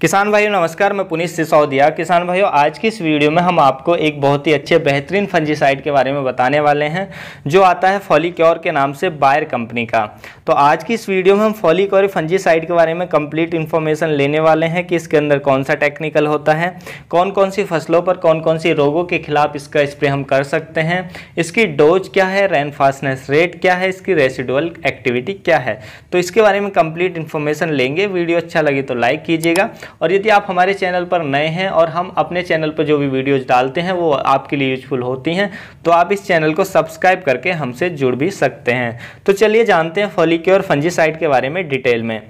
किसान भाइयों नमस्कार मैं पुनीत सिसौदिया किसान भाइयों आज की इस वीडियो में हम आपको एक बहुत ही अच्छे बेहतरीन फंजीसाइड के बारे में बताने वाले हैं जो आता है फॉलिक्योर के नाम से बायर कंपनी का तो आज की इस वीडियो में हम फॉलीक्योर फंजीसाइड के बारे में कंप्लीट इन्फॉर्मेशन लेने वाले हैं कि इसके अंदर कौन सा टेक्निकल होता है कौन कौन सी फसलों पर कौन कौन सी रोगों के खिलाफ इसका स्प्रे हम कर सकते हैं इसकी डोज क्या है फास्टनेस रेट क्या है इसकी रेसिडुअल एक्टिविटी क्या है तो इसके बारे में कंप्लीट इन्फॉर्मेशन लेंगे वीडियो अच्छा लगे तो लाइक कीजिएगा और यदि आप हमारे चैनल पर नए हैं और हम अपने चैनल पर जो भी वीडियोज़ डालते हैं वो आपके लिए यूजफुल होती हैं तो आप इस चैनल को सब्सक्राइब करके हमसे जुड़ भी सकते हैं तो चलिए जानते हैं फॉलिक्योर फंजीसाइड के बारे में डिटेल में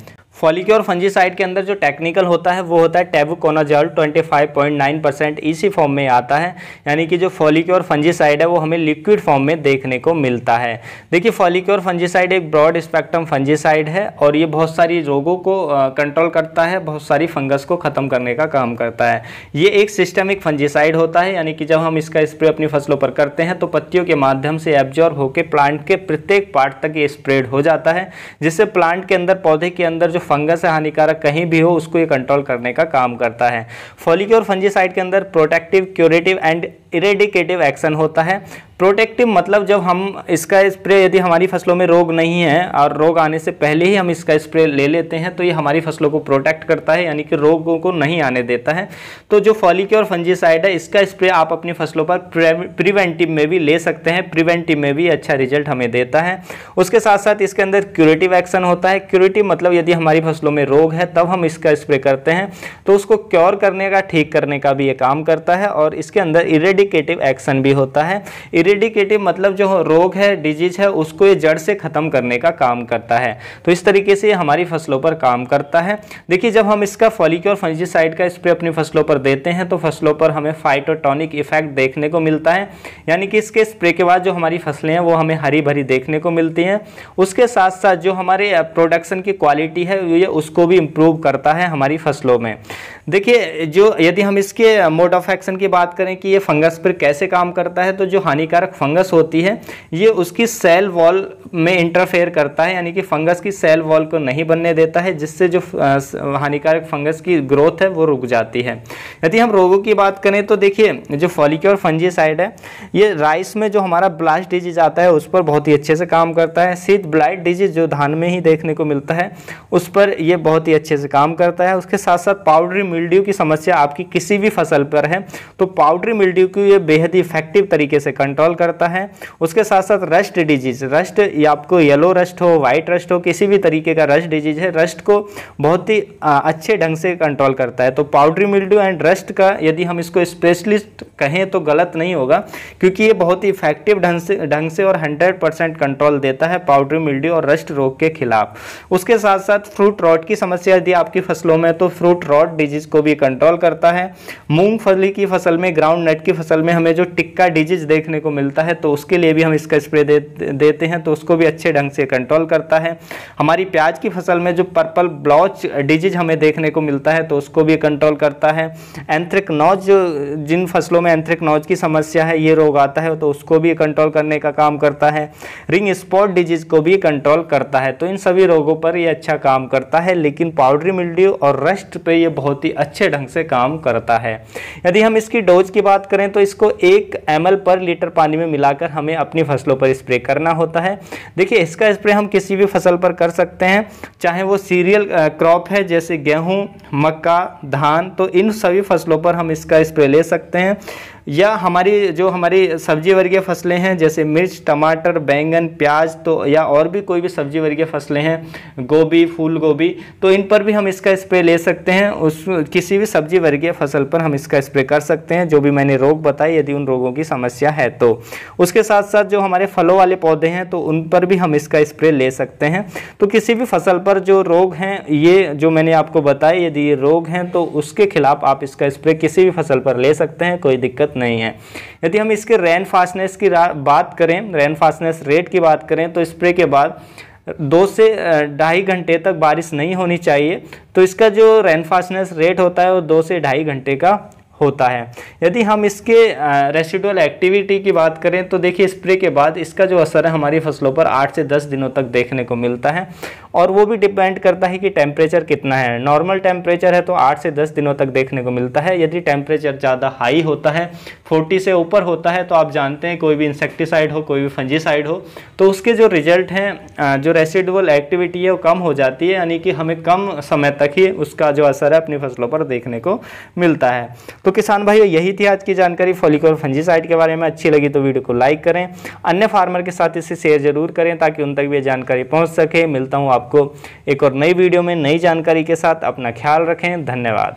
फॉलिक्योर फंजीसाइड के अंदर जो टेक्निकल होता है वो होता है टेबुकोनाजॉल 25.9 परसेंट इसी फॉर्म में आता है यानी कि जो फॉलिक्योर फंजीसाइड है वो हमें लिक्विड फॉर्म में देखने को मिलता है देखिए फॉलिक्योर फंजीसाइड एक ब्रॉड स्पेक्ट्रम फंजीसाइड है और ये बहुत सारी रोगों को कंट्रोल करता है बहुत सारी फंगस को ख़त्म करने का काम करता है ये एक सिस्टमिक फंजीसाइड होता है यानी कि जब हम इसका स्प्रे अपनी फसलों पर करते हैं तो पत्तियों के माध्यम से एब्जॉर्ब होकर प्लांट के प्रत्येक पार्ट तक ये स्प्रेड हो जाता है जिससे प्लांट के अंदर पौधे के अंदर जो फंगस है हानिकारक कहीं भी हो उसको ये कंट्रोल करने का काम करता है फॉलिक्योर फंजीसाइड के अंदर protective curative and eradicative action होता है प्रोटेक्टिव मतलब जब हम इसका स्प्रे यदि हमारी फसलों में रोग नहीं है और रोग आने से पहले ही हम इसका स्प्रे ले लेते हैं तो ये हमारी फसलों को प्रोटेक्ट करता है यानी कि रोगों को नहीं आने देता है तो जो फॉलिक्योर फंजीसाइड है इसका स्प्रे आप अपनी फसलों पर प्रिवेंटिव में भी ले सकते हैं प्रिवेंटिव में भी अच्छा रिजल्ट हमें देता है उसके साथ साथ इसके अंदर क्यूरेटिव एक्शन होता है क्यूरेटिव मतलब यदि हमारी फसलों में रोग है तब हम इसका स्प्रे करते हैं तो उसको क्योर करने का ठीक करने का भी ये काम करता है और इसके अंदर इरेडिक इरेडिकेटिव एक्शन भी होता है इरेडिकेटिव मतलब जो रोग है डिजीज है उसको ये जड़ से ख़त्म करने का काम करता है तो इस तरीके से ये हमारी फसलों पर काम करता है देखिए जब हम इसका फॉलिक्योर फंजीसाइड का स्प्रे अपनी फसलों पर देते हैं तो फसलों पर हमें फाइटोटॉनिक इफेक्ट देखने को मिलता है यानी कि इसके स्प्रे के बाद जो हमारी फसलें हैं वो हमें हरी भरी देखने को मिलती हैं उसके साथ साथ जो हमारे प्रोडक्शन की क्वालिटी है ये उसको भी इम्प्रूव करता है हमारी फसलों में देखिए जो यदि हम इसके मोड ऑफ एक्शन की बात करें कि ये फंगस फंगस पर कैसे काम करता है तो जो हानिकारक फंगस होती है ये उसकी सेल वॉल में इंटरफेयर करता है यानी कि फंगस की सेल वॉल को नहीं बनने देता है जिससे जो हानिकारक फंगस की ग्रोथ है वो रुक जाती है यदि हम रोगों की बात करें तो देखिए जो फॉलिक्योर फंजीसाइड है ये राइस में जो हमारा ब्लास्ट डिजीज आता है उस पर बहुत ही अच्छे से काम करता है सीध ब्लाइट डिजीज जो धान में ही देखने को मिलता है उस पर यह बहुत ही अच्छे से काम करता है उसके साथ साथ पाउडरी मिल्ड्यू की समस्या आपकी किसी भी फसल पर है तो पाउडरी मिल्ड्यू को ये बेहद ही इफेक्टिव तरीके से कंट्रोल करता है उसके साथ साथ रस्ट डिजीज रस्ट या आपको येलो रस्ट हो वाइट रस्ट हो किसी भी तरीके का रस्ट डिजीज है रस्ट को बहुत ही अच्छे ढंग से कंट्रोल करता है तो पाउडरी मिल्ड्यू एंड रस्ट का यदि हम इसको स्पेशलिस्ट कहें तो गलत नहीं होगा क्योंकि ये बहुत ही इफेक्टिव ढंग से ढंग से और हंड्रेड कंट्रोल देता है पाउडरी मिल्ड्यू और रस्ट रोग के खिलाफ उसके साथ साथ फ्रूट रॉट की समस्या यदि आपकी फसलों में तो फ्रूट रॉट डिजीज को भी कंट्रोल करता है मूंगफली की फसल में ग्राउंड नट की फसल फसल में हमें जो टिक्का डिजीज देखने को मिलता है तो उसके लिए भी हम इसका स्प्रे दे देते हैं तो उसको भी अच्छे ढंग से कंट्रोल करता है हमारी प्याज की फसल में जो पर्पल ब्लॉच डिजीज हमें देखने को मिलता है तो उसको भी कंट्रोल करता है एंथ्रिक जिन फसलों में एंथ्रिक की समस्या है ये रोग आता है तो उसको भी कंट्रोल करने का काम करता है रिंग स्पॉट डिजीज को भी कंट्रोल करता है तो इन सभी रोगों पर ये अच्छा काम करता है लेकिन पाउडरी मिल्ड्यू और रेस्ट पे ये बहुत ही अच्छे ढंग से काम करता है यदि हम इसकी डोज की बात करें तो तो इसको एक एम पर लीटर पानी में मिलाकर हमें अपनी फसलों पर स्प्रे करना होता है देखिए इसका स्प्रे हम किसी भी फसल पर कर सकते हैं चाहे वो सीरियल क्रॉप है जैसे गेहूँ मक्का धान तो इन सभी फसलों पर हम इसका स्प्रे ले सकते हैं या हमारी जो हमारी सब्जी वर्गीय फसलें हैं जैसे मिर्च टमाटर बैंगन प्याज तो या और भी कोई भी सब्जी वर्गीय फसलें हैं गोभी फूल गोभी तो इन पर भी हम इसका स्प्रे ले सकते हैं उस किसी भी सब्जी वर्गीय फसल पर हम इसका स्प्रे कर सकते हैं जो भी मैंने रोग बताए यदि उन रोगों की समस्या है तो उसके साथ साथ जो हमारे फलों वाले पौधे हैं तो उन पर भी हम इसका स्प्रे ले सकते हैं तो किसी भी फसल पर जो रोग हैं ये जो मैंने आपको बताए यदि ये रोग हैं तो उसके खिलाफ आप इसका स्प्रे किसी भी फसल पर ले सकते हैं कोई दिक्कत ज़रूरत नहीं है यदि हम इसके रैन फास्टनेस की बात करें रैन फास्टनेस रेट की बात करें तो स्प्रे के बाद दो से ढाई घंटे तक बारिश नहीं होनी चाहिए तो इसका जो रैन फास्टनेस रेट होता है वो दो से ढाई घंटे का होता है यदि हम इसके रेसिडुअल एक्टिविटी की बात करें तो देखिए स्प्रे के बाद इसका जो असर है हमारी फसलों पर आठ से दस दिनों तक देखने को मिलता है और वो भी डिपेंड करता है कि टेम्परेचर कितना है नॉर्मल टेम्परेचर है तो आठ से दस दिनों तक देखने को मिलता है यदि टेम्परेचर ज़्यादा हाई होता है फोर्टी से ऊपर होता है तो आप जानते हैं कोई भी इंसेक्टिसाइड हो कोई भी फंजीसाइड हो तो उसके जो रिजल्ट हैं जो रेसिडुअल एक्टिविटी है वो कम हो जाती है यानी कि हमें कम समय तक ही उसका जो असर है अपनी फसलों पर देखने को मिलता है तो तो किसान भाइयों यही थी आज की जानकारी फंजी फंजीसाइड के बारे में अच्छी लगी तो वीडियो को लाइक करें अन्य फार्मर के साथ इसे शेयर जरूर करें ताकि उन तक भी जानकारी पहुँच सके मिलता हूँ आपको एक और नई वीडियो में नई जानकारी के साथ अपना ख्याल रखें धन्यवाद